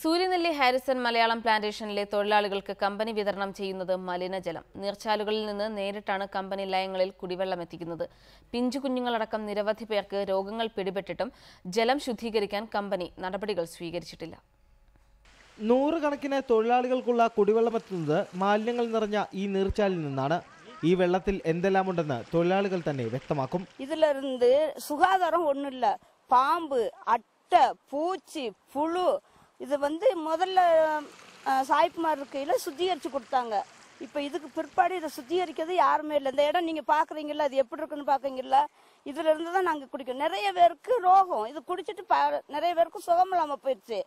Suryanelli Harrison Malayalam പ്ലാന്റേഷനിലെ തൊഴിലാളികൾക്ക് company വിതരണം ചെയ്യുന്നത് മലിനജലം നീർച്ചാലുകളിൽ നിന്ന് നേരിട്ടാണ് കമ്പനി ലയങ്ങളിൽ കുടിവെള്ളം എത്തിക്കുന്നത് പിഞ്ചു കുഞ്ഞുങ്ങളടക്കം നിരവധി പേർക്ക് രോഗങ്ങൾ പിടിപെട്ടിട്ടും ജലം ശുദ്ധീകരിക്കാൻ കമ്പനി നടപടികൾ സ്വീകരിച്ചിട്ടില്ല നൂറുകണക്കിന് തൊഴിലാളികൾക്കുള്ള കുടിവെള്ളം എത്തുന്നത് മാലിന്യങ്ങൾ നിറഞ്ഞ ഈ നീർച്ചാലിൽ നിന്നാണ് ഈ വെള്ളത്തിൽ എന്തെല്ലാമുണ്ടെന്ന് തൊഴിലാളികൾ തന്നെ വ്യക്തമാക്കും ഇതിലിരുന്ന് സുഖാതരം ഒന്നുമില്ല പാമ്പ് അട്ട പൂച്ചി പുഴു இது வந்து முதல்ல சாய்ப்புமார் இருக்கையில் சுத்திகரித்து கொடுத்தாங்க இப்போ இதுக்கு பிற்பாடு இதை சுத்திகரிக்கிறது யாருமே இல்லை இந்த இடம் நீங்கள் பார்க்குறீங்களா அது எப்படி இருக்குன்னு பார்க்குறீங்களா இருந்து தான் நாங்கள் குடிக்கணும் நிறைய பேருக்கு ரோகம் இது குடிச்சிட்டு ப நிறைய பேருக்கு சுகம் இல்லாமல் போயிடுச்சு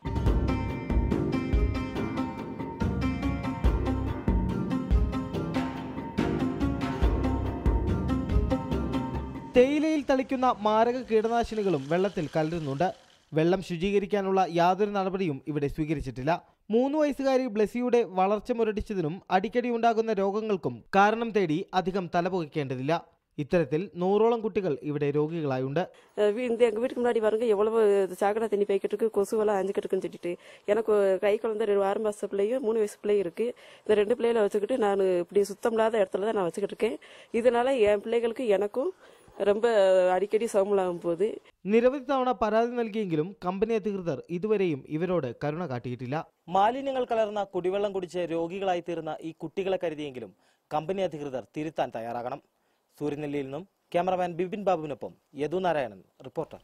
തേയിലയിൽ തളിക്കുന്ന മാരക കീടനാശിനികളും വെള്ളത്തിൽ കലരുന്നുണ്ട് വെള്ളം ശുചീകരിക്കാനുള്ള യാതൊരു നടപടിയും ഇവിടെ സ്വീകരിച്ചിട്ടില്ല മൂന്ന് വയസ്സുകാരി ബ്ലസിയുടെ വളർച്ച മുരടിച്ചതിനും അടിക്കടി ഉണ്ടാകുന്ന രോഗങ്ങൾക്കും കാരണം തേടി അധികം തലപുകയ്ക്കേണ്ടതില്ല ഇത്തരത്തിൽ നൂറോളം കുട്ടികൾ ഇവിടെ രോഗികളായുണ്ട് രോഗികളായുണ്ട് ரொம்ப അടിക്കടി സോമലാകും പോത് നിരവധി തവണ പരാതി നൽകിയെങ്കിലും കമ്പനി അധികൃതർ ഇതുവരെയും ഇവരോട് കരുണ കാട്ടിയിട്ടില്ല മാലിന്യങ്ങൾ കലർന്ന കുടിവെള്ളം കുടിച്ച് രോഗികളായി തീർന്ന ഈ കുട്ടികളെ കരുതിയെങ്കിലും കമ്പനി അധികൃതർ തിരുത്താൻ തയ്യാറാകണം സൂര്യനെല്ലിയിൽ നിന്നും ക്യാമറമാൻ ബിപിൻ ബാബുവിനൊപ്പം യദു നാരായണൻ റിപ്പോർട്ടർ